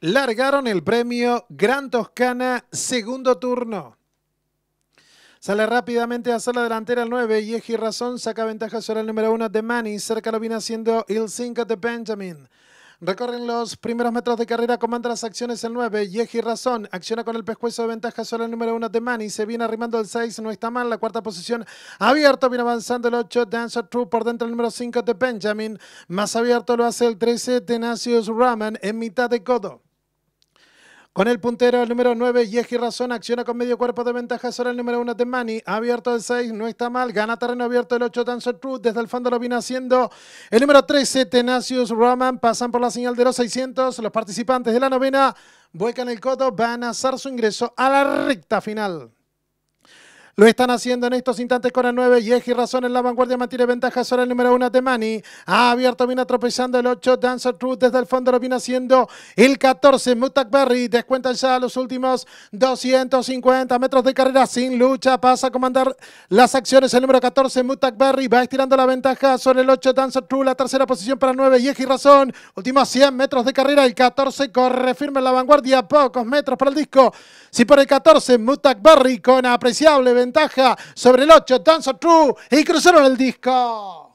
largaron el premio Gran Toscana segundo turno. Sale rápidamente a hacer la delantera el 9. Yeji Razón saca ventaja sobre el número 1 de Manny. Cerca lo viene haciendo el 5 de Benjamin. Recorren los primeros metros de carrera, comanda las acciones el 9, Yeji Razón, acciona con el pescuezo de ventaja sobre el número 1 de Manny. se viene arrimando el 6, no está mal, la cuarta posición abierto, viene avanzando el 8, Dancer True por dentro el número 5 de Benjamin, más abierto lo hace el 13, Tenacious Raman en mitad de codo. Con el puntero, el número 9, Yeji Razón, acciona con medio cuerpo de ventaja sobre el número 1, Mani, Abierto el 6, no está mal. Gana terreno abierto el 8, Dancer Truth. Desde el fondo lo viene haciendo el número 13, Tenacious Roman. Pasan por la señal de los 600. Los participantes de la novena vuelcan el codo. Van a hacer su ingreso a la recta final. Lo están haciendo en estos instantes con el 9. y Razón en la vanguardia mantiene ventaja sobre el número 1 Temani. Ha abierto, viene atropellando el 8. Dancer True desde el fondo lo viene haciendo el 14. Mutak Berry descuenta ya los últimos 250 metros de carrera sin lucha. Pasa a comandar las acciones el número 14. Mutak Berry va estirando la ventaja sobre el 8. Dancer True la tercera posición para el 9. y Razón. Últimos 100 metros de carrera. El 14 corre firme en la vanguardia. Pocos metros para el disco. Si por el 14 Mutak Berry con apreciable ventaja ventaja sobre el 8, Dance True, y cruzaron el disco.